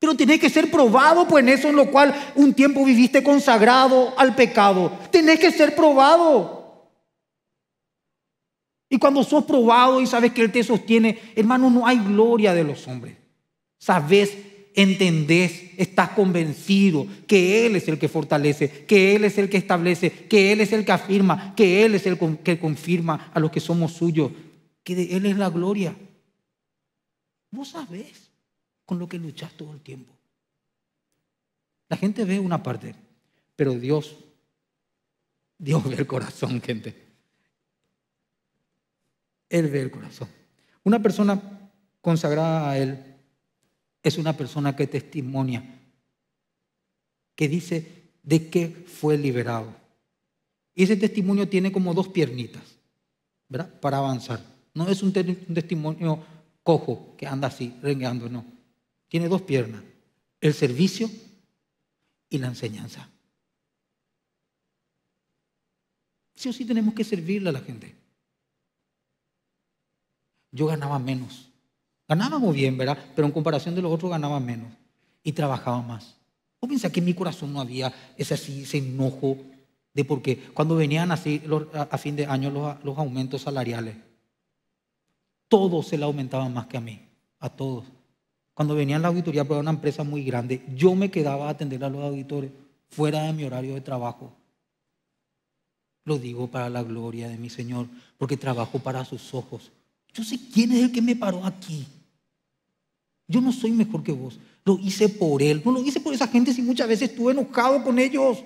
A: Pero tenés que ser probado, pues en eso en lo cual un tiempo viviste consagrado al pecado. Tenés que ser probado. Y cuando sos probado y sabes que Él te sostiene, hermano, no hay gloria de los hombres. Sabes, entendés, estás convencido que Él es el que fortalece, que Él es el que establece, que Él es el que afirma, que Él es el que confirma a los que somos suyos, que de Él es la gloria. Vos sabés con lo que luchas todo el tiempo. La gente ve una parte, pero Dios, Dios ve el corazón, gente. Él ve el corazón. Una persona consagrada a Él es una persona que testimonia, que dice de qué fue liberado. Y ese testimonio tiene como dos piernitas, Para avanzar. No es un, testimonio cojo que anda así, rengueando, no tiene dos piernas, el servicio y la enseñanza. Sí o sí tenemos que servirle a la gente. Yo ganaba menos. Ganaba muy bien, ¿verdad? Pero en comparación de los otros ganaba menos y trabajaba más. ¿Vos pensás que en mi corazón no había ese, enojo de por qué? Cuando venían así a fin de año los, los aumentos salariales, todos se le aumentaban más que a mí, a todos. Cuando venían la auditoría, para una empresa muy grande, yo me quedaba a atender a los auditores fuera de mi horario de trabajo. Lo digo para la gloria de mi Señor, porque trabajo para sus ojos. Yo sé quién es el que me paró aquí. Yo no soy mejor que vos. Lo hice por él. No lo hice por esa gente si muchas veces estuve enojado con ellos.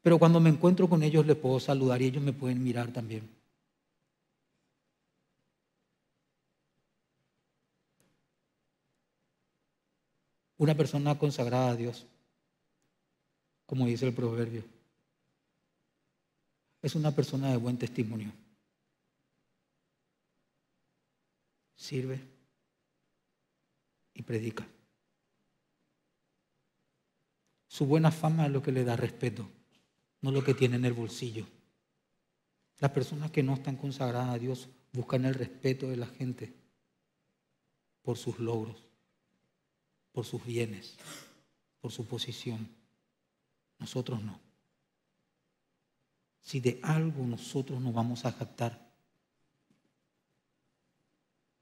A: Pero cuando me encuentro con ellos, les puedo saludar y ellos me pueden mirar también. una persona consagrada a Dios, como dice el proverbio. Es una persona de buen testimonio. Sirve y predica. Su buena fama es lo que le da respeto, no lo que tiene en el bolsillo. Las personas que no están consagradas a Dios buscan el respeto de la gente por sus logros por sus bienes, por su posición. Nosotros no. Si de algo nosotros nos vamos a jactar,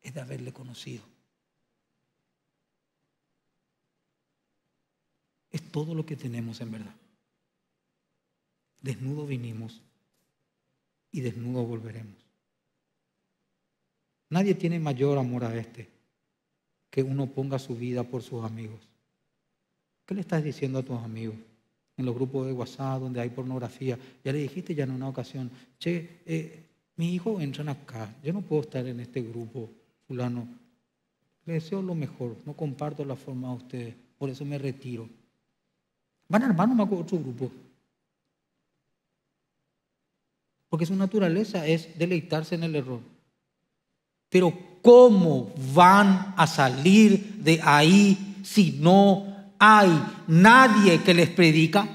A: es de haberle conocido. Es todo lo que tenemos en verdad. Desnudo vinimos y desnudo volveremos. Nadie tiene mayor amor a este que uno ponga su vida por sus amigos. ¿Qué le estás diciendo a tus amigos? En los grupos de WhatsApp donde hay pornografía. Ya le dijiste ya en una ocasión, che, eh, mi hijo entra acá, yo no puedo estar en este grupo, fulano. Le deseo lo mejor, no comparto la forma de ustedes, por eso me retiro. Van a más con otro grupo. Porque su naturaleza es deleitarse en el error. Pero ¿cómo van a salir de ahí si no hay nadie que les predica?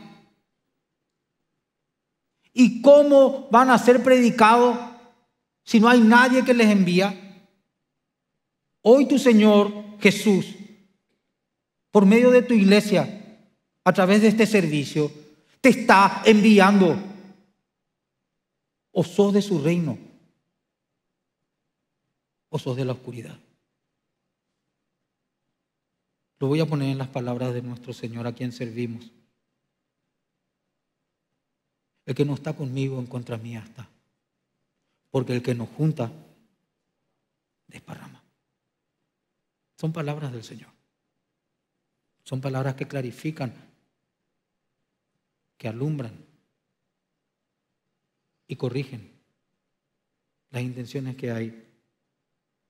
A: ¿Y cómo van a ser predicados si no hay nadie que les envía? Hoy tu Señor Jesús, por medio de tu iglesia, a través de este servicio, te está enviando. O sos de su reino o sos de la oscuridad. Lo voy a poner en las palabras de nuestro Señor a quien servimos. El que no está conmigo en contra mía está. Porque el que nos junta desparrama. Son palabras del Señor. Son palabras que clarifican, que alumbran y corrigen las intenciones que hay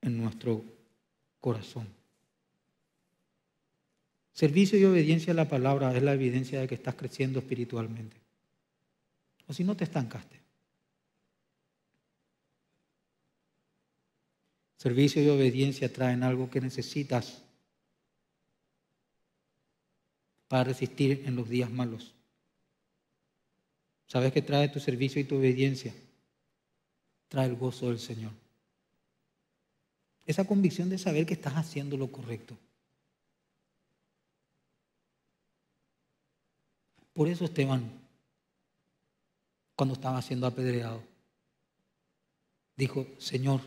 A: en nuestro corazón. Servicio y obediencia a la palabra es la evidencia de que estás creciendo espiritualmente. O si no te estancaste. Servicio y obediencia traen algo que necesitas para resistir en los días malos. ¿Sabes que trae tu servicio y tu obediencia? Trae el gozo del Señor. Esa convicción de saber que estás haciendo lo correcto. Por eso Esteban, cuando estaba siendo apedreado, dijo, Señor,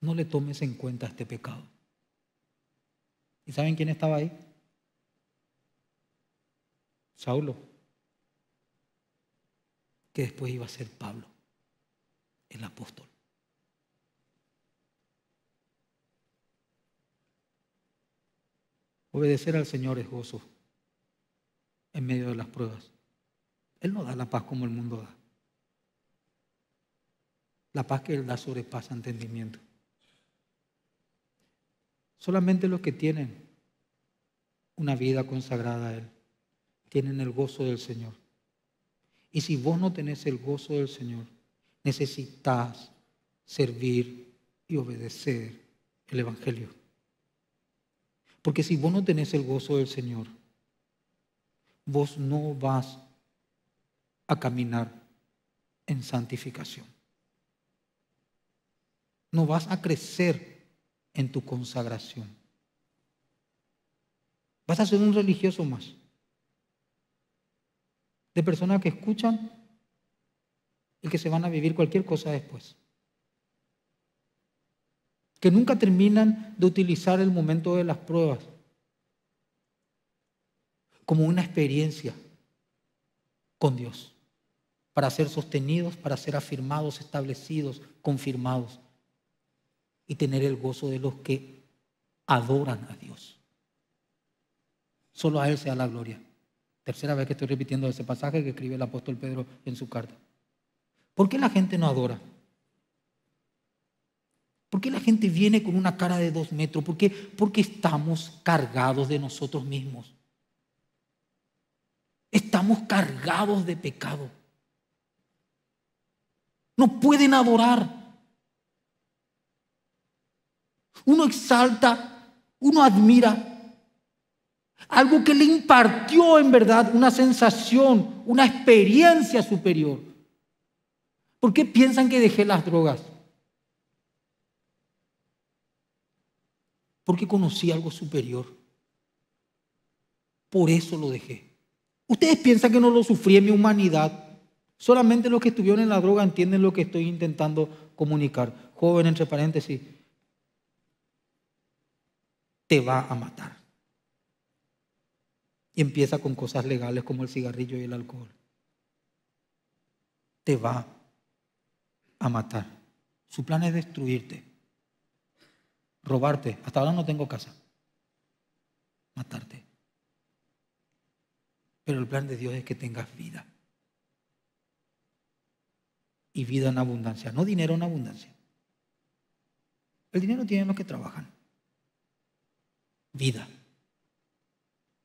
A: no le tomes en cuenta este pecado. ¿Y saben quién estaba ahí? Saulo, que después iba a ser Pablo el apóstol. Obedecer al Señor es gozo en medio de las pruebas. Él no da la paz como el mundo da. La paz que Él da sobrepasa entendimiento. Solamente los que tienen una vida consagrada a Él tienen el gozo del Señor. Y si vos no tenés el gozo del Señor, necesitas servir y obedecer el Evangelio. Porque si vos no tenés el gozo del Señor, vos no vas a caminar en santificación. No vas a crecer en tu consagración. Vas a ser un religioso más. De personas que escuchan que se van a vivir cualquier cosa después. Que nunca terminan de utilizar el momento de las pruebas como una experiencia con Dios, para ser sostenidos, para ser afirmados, establecidos, confirmados y tener el gozo de los que adoran a Dios. Solo a Él sea la gloria. Tercera vez que estoy repitiendo ese pasaje que escribe el apóstol Pedro en su carta. ¿Por qué la gente no adora? ¿Por qué la gente viene con una cara de dos metros? ¿Por qué? Porque estamos cargados de nosotros mismos. Estamos cargados de pecado. No pueden adorar. Uno exalta, uno admira algo que le impartió en verdad una sensación, una experiencia superior. ¿Por qué piensan que dejé las drogas? Porque conocí algo superior. Por eso lo dejé. Ustedes piensan que no lo sufrí en mi humanidad. Solamente los que estuvieron en la droga entienden lo que estoy intentando comunicar. Joven, entre paréntesis, te va a matar. Y empieza con cosas legales como el cigarrillo y el alcohol. Te va a matar. Su plan es destruirte, robarte. Hasta ahora no tengo casa. Matarte. Pero el plan de Dios es que tengas vida. Y vida en abundancia, no dinero en abundancia. El dinero tiene los que trabajan. Vida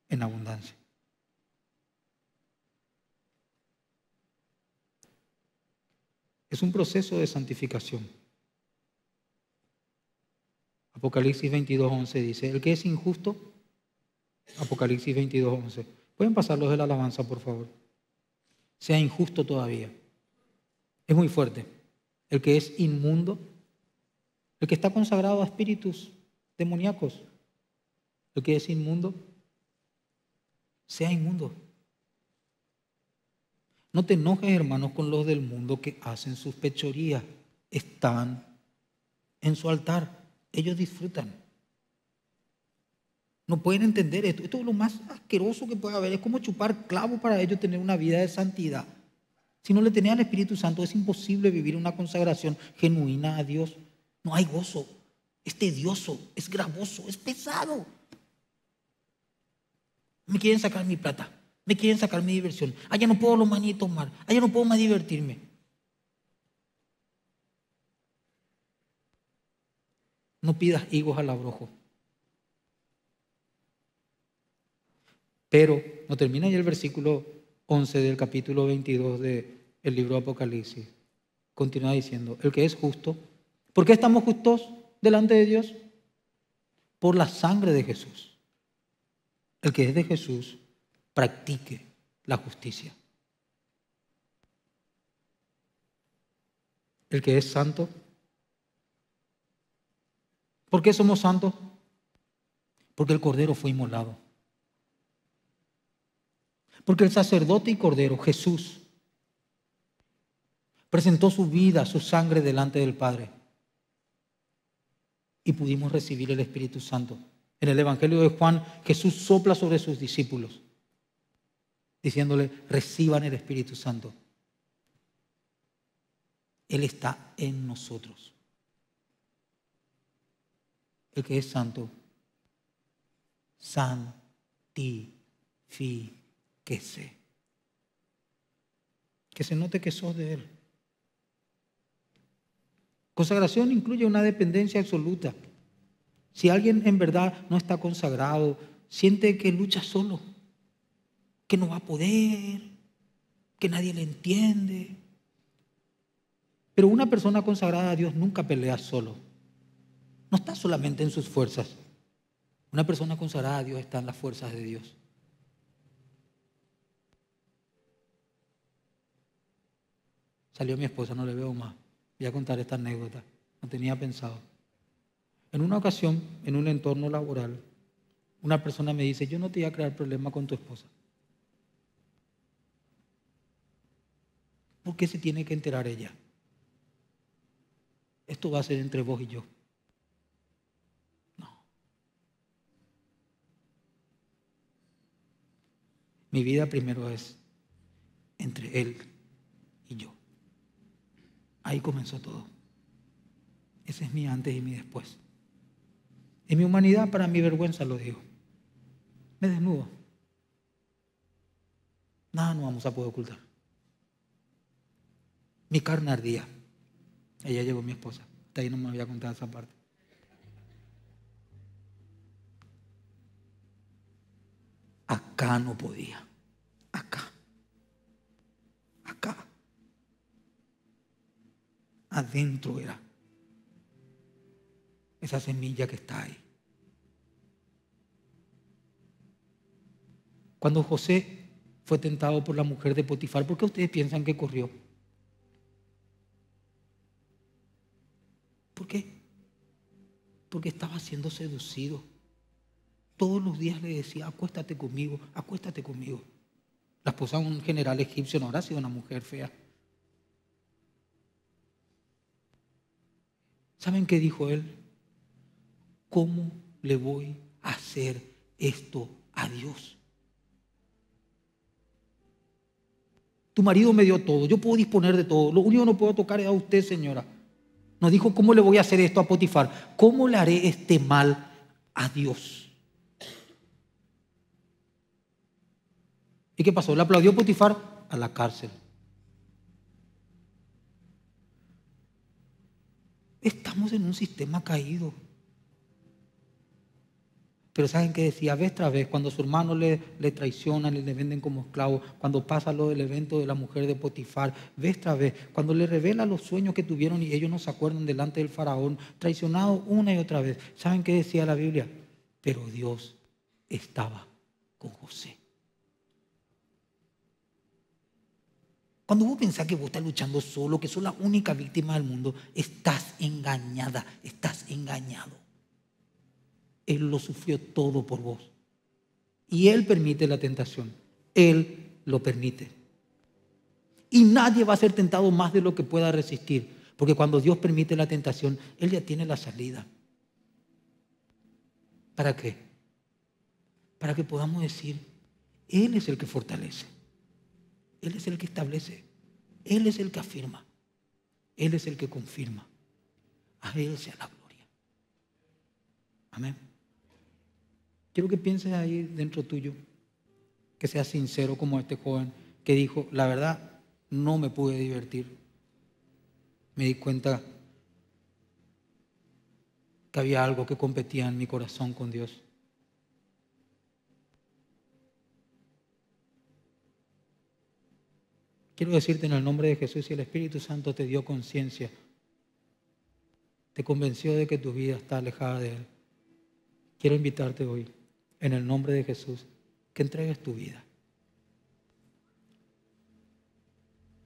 A: en abundancia. Es un proceso de santificación. Apocalipsis 22.11 dice, el que es injusto, Apocalipsis 22.11, Pueden pasarlos de la alabanza, por favor. Sea injusto todavía. Es muy fuerte. El que es inmundo, el que está consagrado a espíritus demoníacos, el que es inmundo, sea inmundo. No te enojes, hermanos, con los del mundo que hacen sus pechorías. Están en su altar. Ellos disfrutan. No pueden entender esto. Esto es lo más asqueroso que puede haber. Es como chupar clavo para ellos tener una vida de santidad. Si no le tenían al Espíritu Santo, es imposible vivir una consagración genuina a Dios. No hay gozo. Es tedioso, es gravoso, es pesado. Me quieren sacar mi plata. Me quieren sacar mi diversión. Allá ah, no puedo los manitos mal. tomar. Allá ah, no puedo más divertirme. No pidas higos al abrojo. Pero, no termina ya el versículo 11 del capítulo 22 del libro de Apocalipsis. Continúa diciendo, el que es justo. ¿Por qué estamos justos delante de Dios? Por la sangre de Jesús. El que es de Jesús practique la justicia. El que es santo. ¿Por qué somos santos? Porque el Cordero fue inmolado. Porque el sacerdote y Cordero, Jesús, presentó su vida, su sangre delante del Padre. Y pudimos recibir el Espíritu Santo. En el Evangelio de Juan, Jesús sopla sobre sus discípulos diciéndole, reciban el Espíritu Santo. Él está en nosotros. El que es santo, santifíquese. Que se note que sos de Él. Consagración incluye una dependencia absoluta. Si alguien en verdad no está consagrado, siente que lucha solo que no va a poder, que nadie le entiende. Pero una persona consagrada a Dios nunca pelea solo. No está solamente en sus fuerzas. Una persona consagrada a Dios está en las fuerzas de Dios. Salió mi esposa, no le veo más. Voy a contar esta anécdota. No tenía pensado. En una ocasión, en un entorno laboral, una persona me dice, yo no te voy a crear problema con tu esposa. ¿Por qué se tiene que enterar ella? Esto va a ser entre vos y yo. No. Mi vida primero es entre él y yo. Ahí comenzó todo. Ese es mi antes y mi después. En mi humanidad, para mi vergüenza, lo digo. Me desnudo. Nada no vamos a poder ocultar. Mi carne ardía. Ella llegó mi esposa. Hasta ahí no me había contado esa parte. Acá no podía. Acá. Acá. Adentro era. Esa semilla que está ahí. Cuando José fue tentado por la mujer de Potifar, ¿por qué ustedes piensan que corrió? ¿Por qué? Porque estaba siendo seducido. Todos los días le decía, acuéstate conmigo, acuéstate conmigo. La esposa de un general egipcio no habrá sido una mujer fea. ¿Saben qué dijo él? ¿Cómo le voy a hacer esto a Dios? Tu marido me dio todo, yo puedo disponer de todo. Lo único que no puedo tocar es a usted, señora. No dijo, ¿cómo le voy a hacer esto a Potifar? ¿Cómo le haré este mal a Dios? ¿Y qué pasó? Le aplaudió Potifar a la cárcel. Estamos en un sistema caído. Pero ¿saben qué decía? Vez tras vez, cuando su hermano le, le traicionan le venden como esclavo, cuando pasa lo del evento de la mujer de Potifar, vez tras vez, cuando le revela los sueños que tuvieron y ellos no se acuerdan delante del faraón, traicionado una y otra vez. ¿Saben qué decía la Biblia? Pero Dios estaba con José. Cuando vos pensás que vos estás luchando solo, que sos la única víctima del mundo, estás engañada, estás engañado. Él lo sufrió todo por vos. Y Él permite la tentación. Él lo permite. Y nadie va a ser tentado más de lo que pueda resistir. Porque cuando Dios permite la tentación, Él ya tiene la salida. ¿Para qué? Para que podamos decir, Él es el que fortalece. Él es el que establece. Él es el que afirma. Él es el que confirma. A Él sea la gloria. Amén. Quiero que pienses ahí dentro tuyo, que seas sincero como este joven que dijo, la verdad, no me pude divertir. Me di cuenta que había algo que competía en mi corazón con Dios. Quiero decirte en el nombre de Jesús, si el Espíritu Santo te dio conciencia, te convenció de que tu vida está alejada de Él, quiero invitarte hoy en el nombre de Jesús, que entregues tu vida.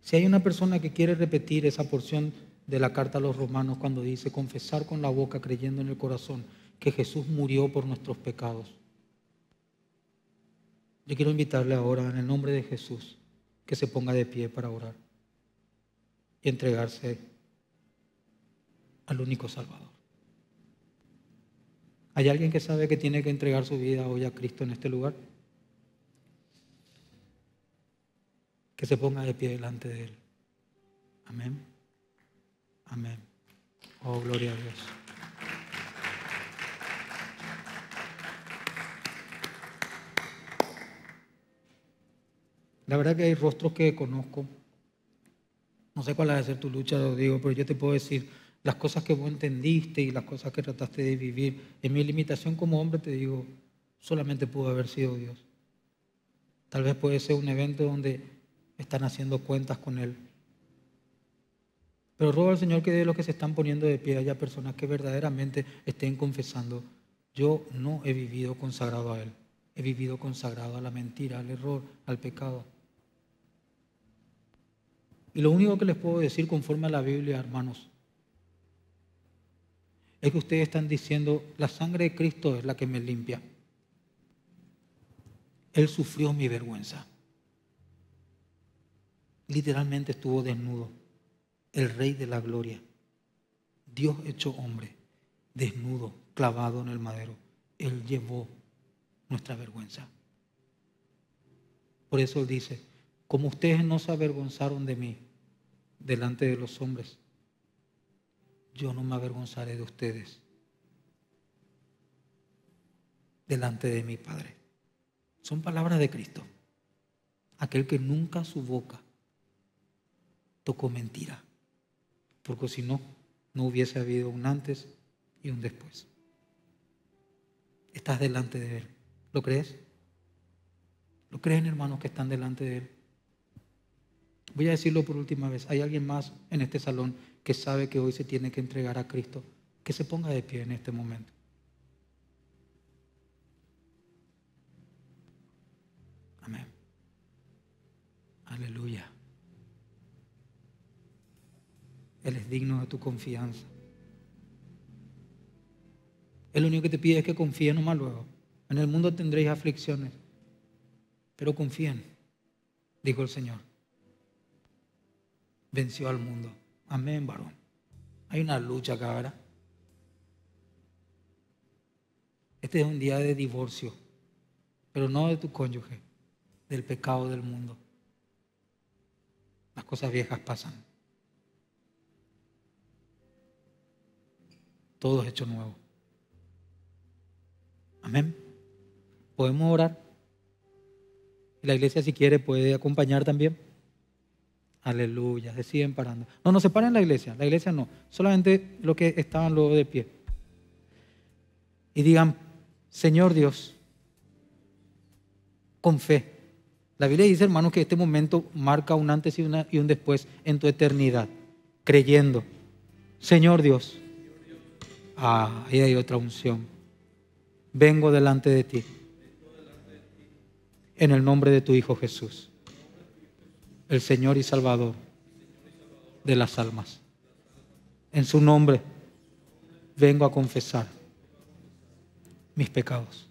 A: Si hay una persona que quiere repetir esa porción de la carta a los romanos cuando dice confesar con la boca creyendo en el corazón que Jesús murió por nuestros pecados. Yo quiero invitarle ahora en el nombre de Jesús que se ponga de pie para orar y entregarse al único Salvador. ¿Hay alguien que sabe que tiene que entregar su vida hoy a Cristo en este lugar? Que se ponga de pie delante de Él. Amén. Amén. Oh, gloria a Dios. La verdad que hay rostros que conozco. No sé cuál ha de ser tu lucha, lo digo, pero yo te puedo decir, las cosas que vos entendiste y las cosas que trataste de vivir. En mi limitación como hombre te digo, solamente pudo haber sido Dios. Tal vez puede ser un evento donde están haciendo cuentas con Él. Pero ruego al Señor que de lo que se están poniendo de pie haya personas que verdaderamente estén confesando, yo no he vivido consagrado a Él, he vivido consagrado a la mentira, al error, al pecado. Y lo único que les puedo decir conforme a la Biblia, hermanos, es que ustedes están diciendo, la sangre de Cristo es la que me limpia. Él sufrió mi vergüenza. Literalmente estuvo desnudo, el rey de la gloria, Dios hecho hombre, desnudo, clavado en el madero. Él llevó nuestra vergüenza. Por eso él dice, como ustedes no se avergonzaron de mí delante de los hombres, yo no me avergonzaré de ustedes delante de mi Padre. Son palabras de Cristo, aquel que nunca su boca tocó mentira, porque si no, no hubiese habido un antes y un después. Estás delante de Él, ¿lo crees? ¿Lo creen hermanos que están delante de Él? Voy a decirlo por última vez, hay alguien más en este salón que sabe que hoy se tiene que entregar a Cristo, que se ponga de pie en este momento. Amén. Aleluya. Él es digno de tu confianza. Él único que te pide es que confíen más luego. En el mundo tendréis aflicciones, pero confíen, dijo el Señor. Venció al mundo. Amén, varón. Hay una lucha acá, ahora. Este es un día de divorcio, pero no de tu cónyuge, del pecado del mundo. Las cosas viejas pasan. Todo es hecho nuevo. Amén. Podemos orar. La iglesia si quiere puede acompañar también. Aleluya, se siguen parando. No, no se paran la iglesia, la iglesia no, solamente los que estaban luego de pie. Y digan, Señor Dios, con fe. La Biblia dice, hermanos, que este momento marca un antes y, y un después en tu eternidad, creyendo. Señor Dios, ah, ahí hay otra unción. Vengo delante de ti. En el nombre de tu Hijo Jesús el Señor y Salvador de las almas. En su nombre vengo a confesar mis pecados.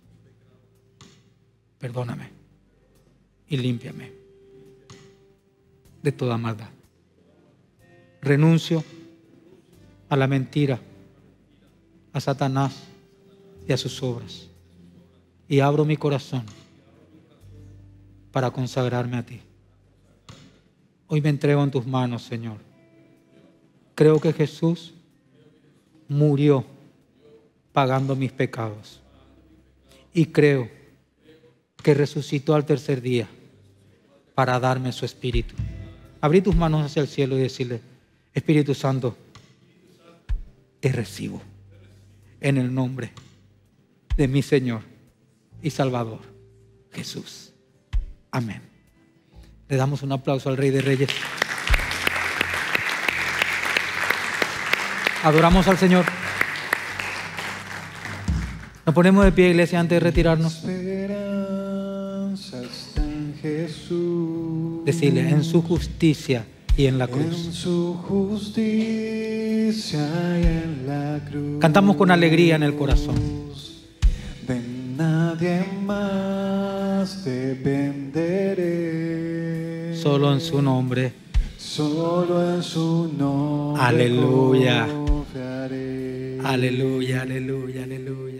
A: Perdóname y límpiame de toda maldad. Renuncio a la mentira, a Satanás y a sus obras. Y abro mi corazón para consagrarme a ti. Hoy me entrego en tus manos, Señor. Creo que Jesús murió pagando mis pecados. Y creo que resucitó al tercer día para darme su espíritu. Abrí tus manos hacia el cielo y decirle, Espíritu Santo, te recibo en el nombre de mi Señor y Salvador, Jesús. Amén. Le damos un aplauso al Rey de Reyes. Adoramos al Señor. Nos ponemos de pie, iglesia, antes de retirarnos. Decirle, en su justicia y en la cruz. su justicia Cantamos con alegría en el corazón. nadie más solo en su nombre. Solo en su nombre. Aleluya. Aleluya, aleluya, aleluya.